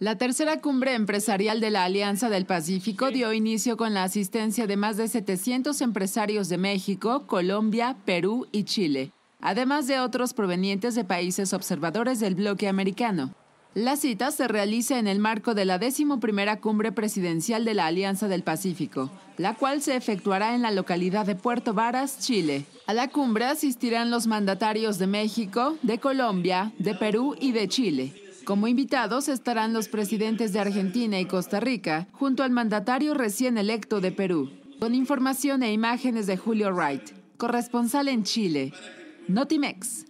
La tercera cumbre empresarial de la Alianza del Pacífico dio inicio con la asistencia de más de 700 empresarios de México, Colombia, Perú y Chile, además de otros provenientes de países observadores del bloque americano. La cita se realiza en el marco de la decimoprimera cumbre presidencial de la Alianza del Pacífico, la cual se efectuará en la localidad de Puerto Varas, Chile. A la cumbre asistirán los mandatarios de México, de Colombia, de Perú y de Chile. Como invitados estarán los presidentes de Argentina y Costa Rica, junto al mandatario recién electo de Perú, con información e imágenes de Julio Wright, corresponsal en Chile. Notimex.